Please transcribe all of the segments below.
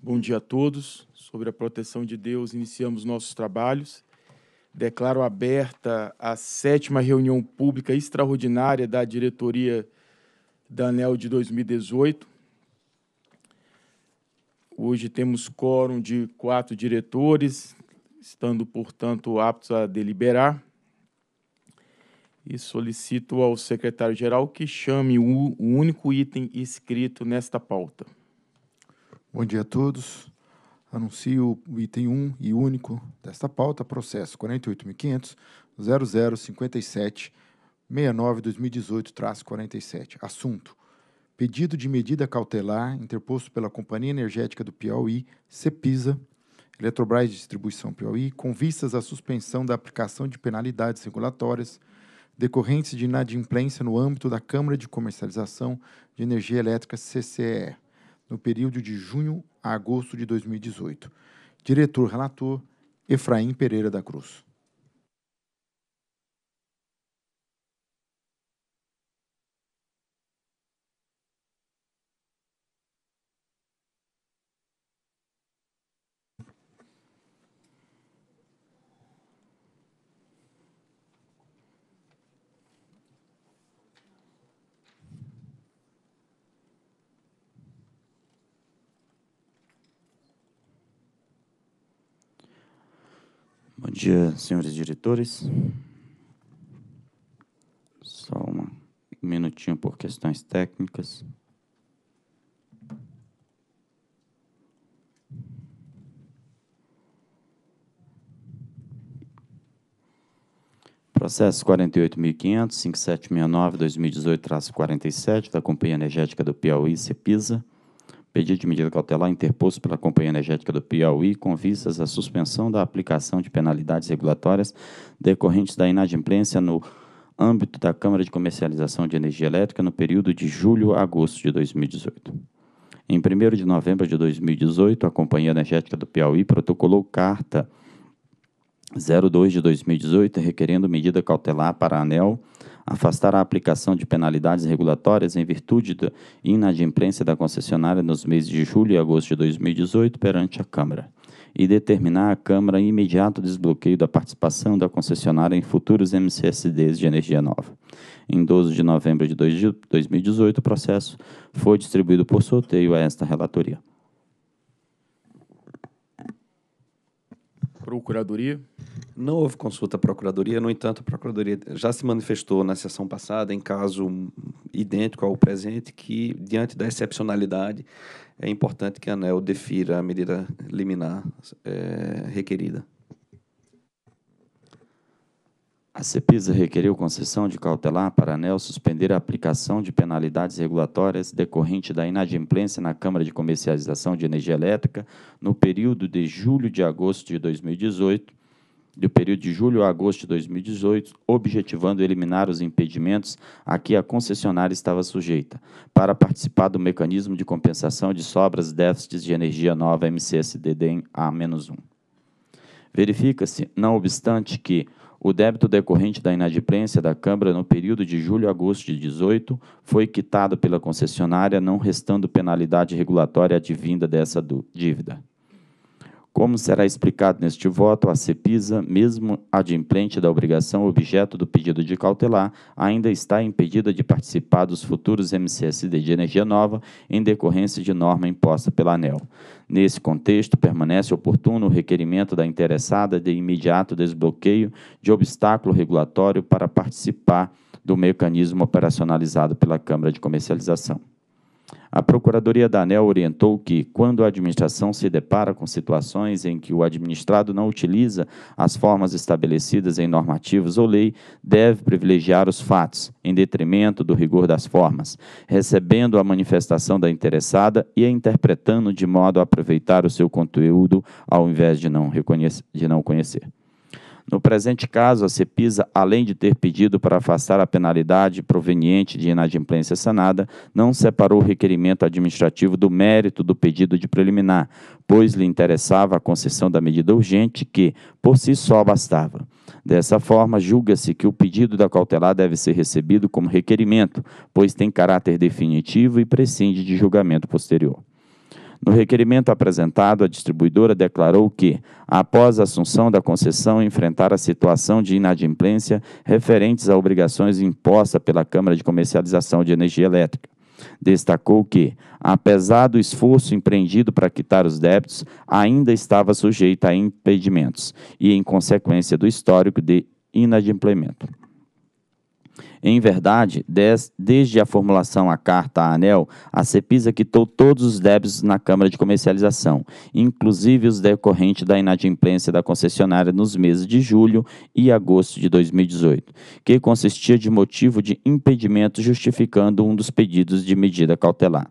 Bom dia a todos. Sobre a proteção de Deus, iniciamos nossos trabalhos. Declaro aberta a sétima reunião pública extraordinária da diretoria da ANEL de 2018. Hoje temos quórum de quatro diretores, estando, portanto, aptos a deliberar. E solicito ao secretário-geral que chame o único item escrito nesta pauta. Bom dia a todos. Anuncio o item 1 e único desta pauta, processo 48.500.0057.69.2018-47. Assunto: Pedido de medida cautelar interposto pela Companhia Energética do Piauí, CEPISA, Eletrobras Distribuição Piauí, com vistas à suspensão da aplicação de penalidades regulatórias decorrentes de inadimplência no âmbito da Câmara de Comercialização de Energia Elétrica, CCE no período de junho a agosto de 2018. Diretor-relator Efraim Pereira da Cruz. Bom dia, senhores diretores. Só um minutinho por questões técnicas. Processo 48.500, 5769, 2018, 47, da Companhia Energética do Piauí, CEPISA. Pedido de medida cautelar interposto pela Companhia Energética do Piauí com vistas à suspensão da aplicação de penalidades regulatórias decorrentes da inadimplência no âmbito da Câmara de Comercialização de Energia Elétrica no período de julho a agosto de 2018. Em 1 de novembro de 2018, a Companhia Energética do Piauí protocolou carta 02 de 2018 requerendo medida cautelar para a ANEL afastará a aplicação de penalidades regulatórias em virtude da inadimplência da concessionária nos meses de julho e agosto de 2018 perante a Câmara e determinar à Câmara imediato desbloqueio da participação da concessionária em futuros MCSDs de energia nova. Em 12 de novembro de 2018, o processo foi distribuído por sorteio a esta relatoria. Procuradoria? Não houve consulta à Procuradoria, no entanto, a Procuradoria já se manifestou na sessão passada em caso idêntico ao presente, que, diante da excepcionalidade, é importante que a ANEL defira a medida liminar é, requerida. A CEPISA requeriu concessão de cautelar para a ANEL suspender a aplicação de penalidades regulatórias decorrente da inadimplência na Câmara de Comercialização de Energia Elétrica no período de julho de agosto de 2018, do período de julho a agosto de 2018, objetivando eliminar os impedimentos a que a concessionária estava sujeita, para participar do mecanismo de compensação de sobras déficits de energia nova MCSDD A-1. Verifica-se, não obstante que, o débito decorrente da inadimplência da Câmara no período de julho a agosto de 18 foi quitado pela concessionária, não restando penalidade regulatória advinda dessa dívida. Como será explicado neste voto, a CEPISA, mesmo adimplente da obrigação objeto do pedido de cautelar, ainda está impedida de participar dos futuros MCSD de energia nova em decorrência de norma imposta pela ANEL. Nesse contexto, permanece oportuno o requerimento da interessada de imediato desbloqueio de obstáculo regulatório para participar do mecanismo operacionalizado pela Câmara de Comercialização. A Procuradoria da ANEL orientou que, quando a administração se depara com situações em que o administrado não utiliza as formas estabelecidas em normativas ou lei, deve privilegiar os fatos, em detrimento do rigor das formas, recebendo a manifestação da interessada e a interpretando de modo a aproveitar o seu conteúdo ao invés de não, de não conhecer. No presente caso, a CEPISA, além de ter pedido para afastar a penalidade proveniente de inadimplência sanada, não separou o requerimento administrativo do mérito do pedido de preliminar, pois lhe interessava a concessão da medida urgente que, por si só, bastava. Dessa forma, julga-se que o pedido da cautelar deve ser recebido como requerimento, pois tem caráter definitivo e prescinde de julgamento posterior. No requerimento apresentado, a distribuidora declarou que, após a assunção da concessão, enfrentar a situação de inadimplência referentes a obrigações impostas pela Câmara de Comercialização de Energia Elétrica. Destacou que, apesar do esforço empreendido para quitar os débitos, ainda estava sujeita a impedimentos e, em consequência do histórico de inadimplemento. Em verdade, desde a formulação à carta à ANEL, a CEPISA quitou todos os débitos na Câmara de Comercialização, inclusive os decorrentes da inadimplência da concessionária nos meses de julho e agosto de 2018, que consistia de motivo de impedimento justificando um dos pedidos de medida cautelar.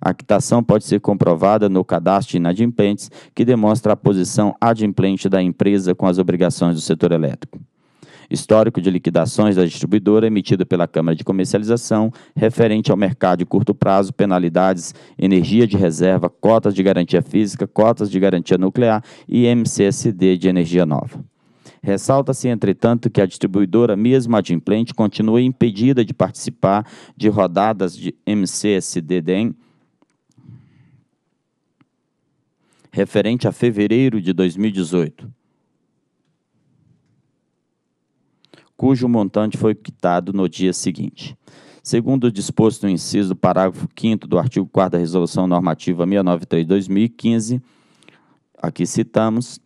A quitação pode ser comprovada no cadastro de inadimplentes, que demonstra a posição adimplente da empresa com as obrigações do setor elétrico histórico de liquidações da distribuidora emitido pela Câmara de Comercialização, referente ao mercado de curto prazo, penalidades, energia de reserva, cotas de garantia física, cotas de garantia nuclear e MCSD de energia nova. Ressalta-se, entretanto, que a distribuidora, mesmo adimplente, continua impedida de participar de rodadas de MCSD-DEM referente a fevereiro de 2018, cujo montante foi quitado no dia seguinte. Segundo o disposto no inciso do parágrafo 5 do artigo 4 da Resolução Normativa 693-2015, aqui citamos,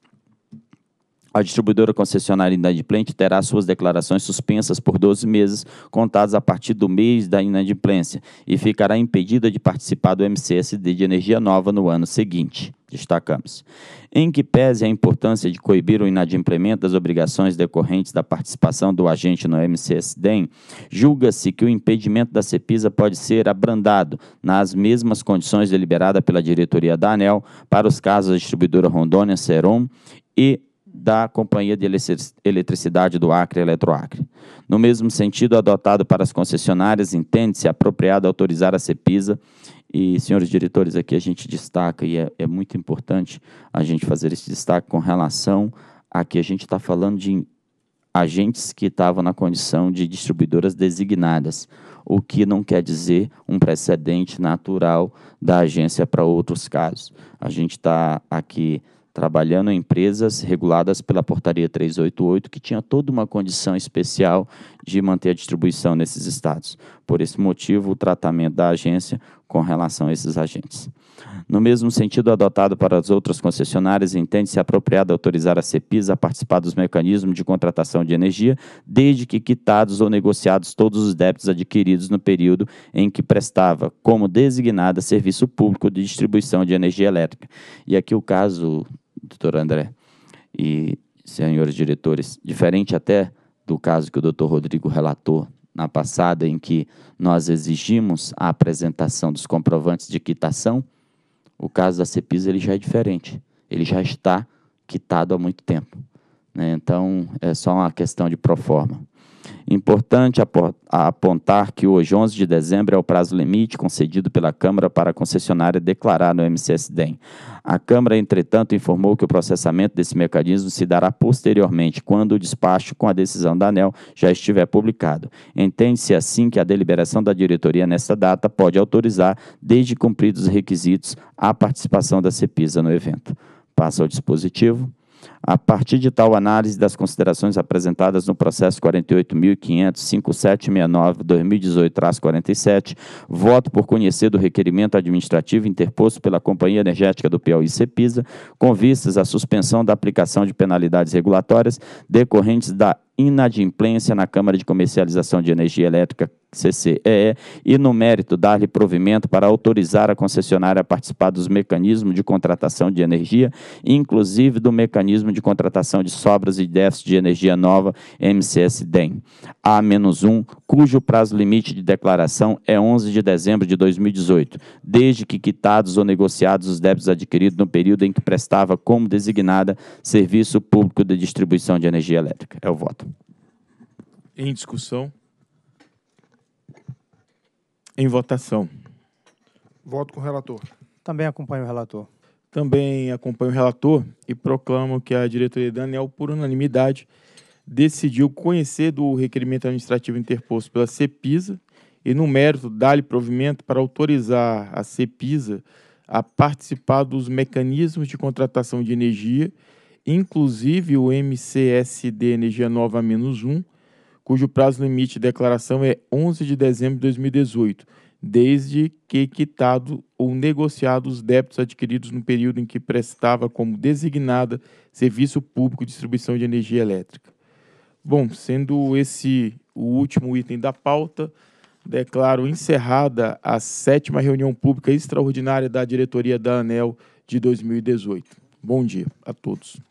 a distribuidora concessionária inadimplente terá suas declarações suspensas por 12 meses, contados a partir do mês da inadimplência, e ficará impedida de participar do MCSD de energia nova no ano seguinte. Destacamos. Em que pese a importância de coibir o inadimplemento das obrigações decorrentes da participação do agente no MCSDEM, julga-se que o impedimento da CEPISA pode ser abrandado nas mesmas condições deliberadas pela diretoria da ANEL para os casos da distribuidora Rondônia, Serom e da Companhia de Eletricidade do Acre, Eletroacre. No mesmo sentido, adotado para as concessionárias, entende-se apropriado autorizar a CEPISA. E, senhores diretores, aqui a gente destaca, e é, é muito importante a gente fazer esse destaque com relação a que a gente está falando de agentes que estavam na condição de distribuidoras designadas, o que não quer dizer um precedente natural da agência para outros casos. A gente está aqui trabalhando em empresas reguladas pela Portaria 388, que tinha toda uma condição especial de manter a distribuição nesses estados. Por esse motivo, o tratamento da agência com relação a esses agentes. No mesmo sentido adotado para as outras concessionárias, entende-se apropriado autorizar a CEPIS a participar dos mecanismos de contratação de energia, desde que quitados ou negociados todos os débitos adquiridos no período em que prestava, como designada serviço público de distribuição de energia elétrica. E aqui o caso doutor André e senhores diretores, diferente até do caso que o doutor Rodrigo relatou na passada, em que nós exigimos a apresentação dos comprovantes de quitação, o caso da Cepisa ele já é diferente. Ele já está quitado há muito tempo. Né? Então, é só uma questão de proforma. Importante apontar que hoje, 11 de dezembro, é o prazo limite concedido pela Câmara para a concessionária declarar no MCSDEM. A Câmara, entretanto, informou que o processamento desse mecanismo se dará posteriormente, quando o despacho com a decisão da ANEL já estiver publicado. Entende-se assim que a deliberação da diretoria nesta data pode autorizar, desde cumpridos os requisitos, a participação da CEPISA no evento. Passa ao dispositivo. A partir de tal análise das considerações apresentadas no processo 48.500.5769-2018-47, voto por conhecer do requerimento administrativo interposto pela Companhia Energética do Piauí Cepisa, com vistas à suspensão da aplicação de penalidades regulatórias decorrentes da inadimplência na Câmara de Comercialização de Energia Elétrica, CCEE, e no mérito dar-lhe provimento para autorizar a concessionária a participar dos mecanismos de contratação de energia, inclusive do mecanismo de contratação de sobras e déficit de energia nova, MCS-DEM, A-1, cujo prazo limite de declaração é 11 de dezembro de 2018, desde que quitados ou negociados os débitos adquiridos no período em que prestava como designada serviço público de distribuição de energia elétrica. É o voto. Em discussão? Em votação? Voto com o relator. Também acompanho o relator. Também acompanho o relator e proclamo que a diretoria Daniel, por unanimidade, decidiu conhecer do requerimento administrativo interposto pela CEPISA e, no mérito, dar-lhe provimento para autorizar a CEPISA a participar dos mecanismos de contratação de energia, inclusive o MCSD Energia Nova-1, cujo prazo limite de declaração é 11 de dezembro de 2018, desde que quitado ou negociado os débitos adquiridos no período em que prestava como designada serviço público de distribuição de energia elétrica. Bom, sendo esse o último item da pauta, declaro encerrada a sétima reunião pública extraordinária da diretoria da ANEL de 2018. Bom dia a todos.